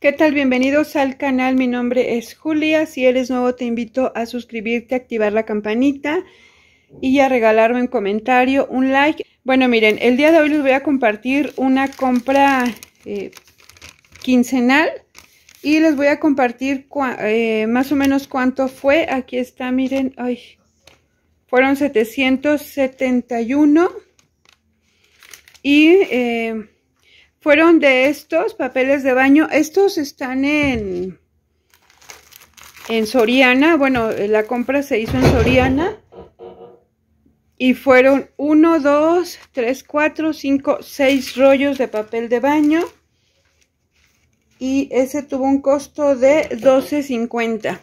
¿Qué tal? Bienvenidos al canal. Mi nombre es Julia. Si eres nuevo, te invito a suscribirte, activar la campanita y a regalarme un comentario, un like. Bueno, miren, el día de hoy les voy a compartir una compra eh, quincenal y les voy a compartir eh, más o menos cuánto fue. Aquí está, miren, ay, fueron 771 y... Eh, fueron de estos papeles de baño. Estos están en, en Soriana. Bueno, la compra se hizo en Soriana. Y fueron 1, 2, 3, 4, 5, seis rollos de papel de baño. Y ese tuvo un costo de 12.50.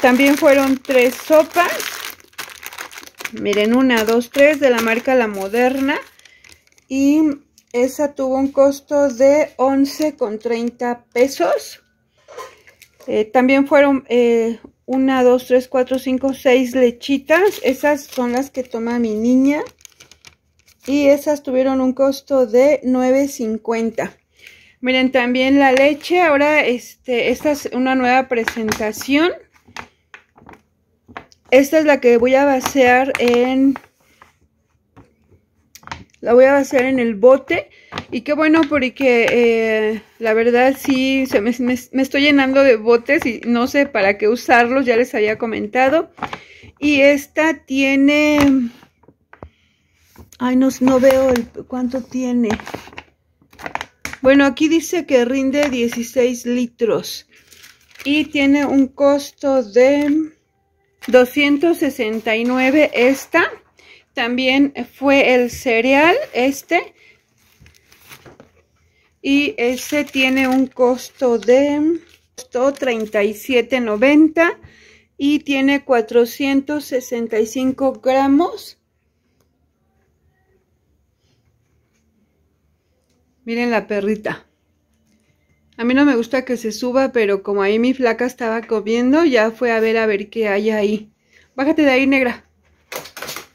También fueron tres sopas. Miren, una, dos, tres de la marca La Moderna. Y esa tuvo un costo de 11,30 pesos. Eh, también fueron eh, una, dos, tres, cuatro, cinco, seis lechitas. Esas son las que toma mi niña. Y esas tuvieron un costo de 9.50. Miren, también la leche. Ahora, este, esta es una nueva presentación. Esta es la que voy a vaciar en la voy a hacer en el bote. Y qué bueno porque eh, la verdad sí, me, estoy llenando de botes y no sé para qué usarlos, ya les había comentado. Y esta tiene... Ay, no, veo cuánto tiene. Bueno, aquí dice que rinde 16 litros y tiene un costo de 269 esta también fue el cereal este. Y ese tiene un costo de 37.90 y tiene 465 gramos. Miren la perrita. A mí no me gusta que se suba, pero como ahí mi flaca estaba comiendo, ya fue a ver a ver qué hay ahí. Bájate de ahí, negra.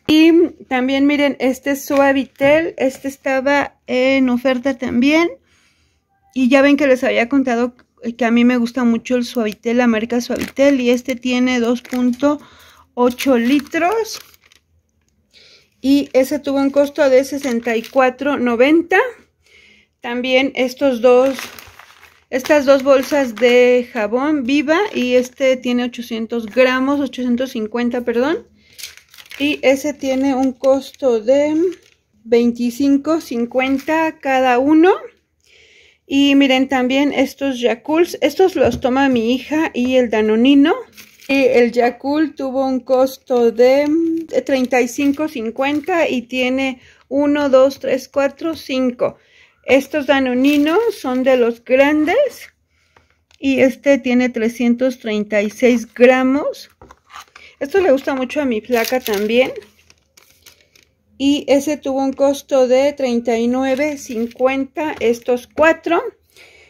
Y también miren, este es Suavitel, este estaba en oferta también. Y ya ven que les había contado que a mí me gusta mucho el Suavitel, la marca Suavitel. Y este tiene 2.8 litros. Y ese tuvo un costo de 64.90. También estos dos, estas dos bolsas de jabón viva. Y este tiene 800 gramos, 850, perdón. Y ese tiene un costo de 25.50 cada uno. Y miren también estos Yakults. Estos los toma mi hija y el Danonino. Y el Yakult tuvo un costo de 35.50 y tiene 1, 2, 3, 4, 5. Estos Danoninos son de los grandes. Y este tiene 336 gramos. Esto le gusta mucho a mi placa también. Y ese tuvo un costo de $39.50 estos cuatro.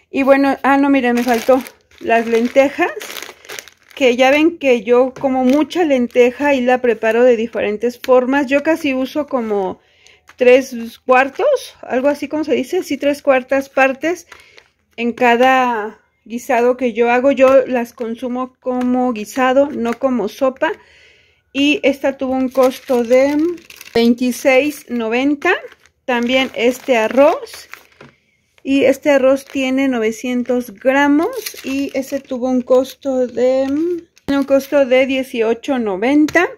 Y bueno, ah no, mire me faltó las lentejas. Que ya ven que yo como mucha lenteja y la preparo de diferentes formas. Yo casi uso como tres cuartos, algo así como se dice, sí, tres cuartas partes en cada guisado que yo hago. Yo las consumo como guisado, no como sopa. Y esta tuvo un costo de $26.90. También este arroz. Y este arroz tiene 900 gramos y ese tuvo un costo de un costo de 18.90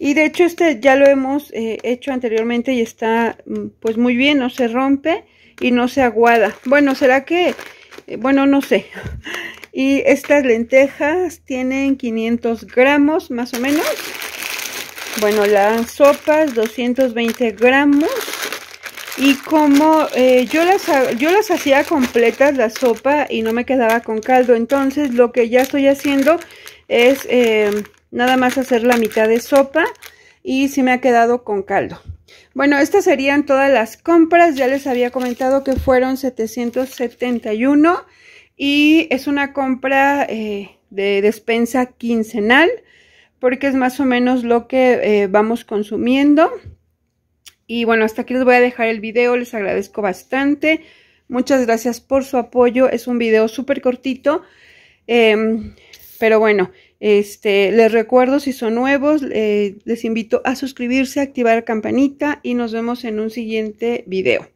y de hecho este ya lo hemos eh, hecho anteriormente y está mm, pues muy bien, no se rompe y no se aguada. Bueno, ¿será que eh, bueno, no sé. Y estas lentejas tienen 500 gramos más o menos. Bueno, las sopas 220 gramos. Y como eh, yo, las, yo las hacía completas la sopa y no me quedaba con caldo, entonces lo que ya estoy haciendo es eh, nada más hacer la mitad de sopa y si me ha quedado con caldo. Bueno, estas serían todas las compras. Ya les había comentado que fueron 771 y es una compra eh, de despensa quincenal porque es más o menos lo que eh, vamos consumiendo. Y bueno, hasta aquí les voy a dejar el video. Les agradezco bastante. Muchas gracias por su apoyo. Es un video súper cortito. Em, pero bueno, este, les recuerdo si son nuevos, eh, les invito a suscribirse, a activar campanita y nos vemos en un siguiente video.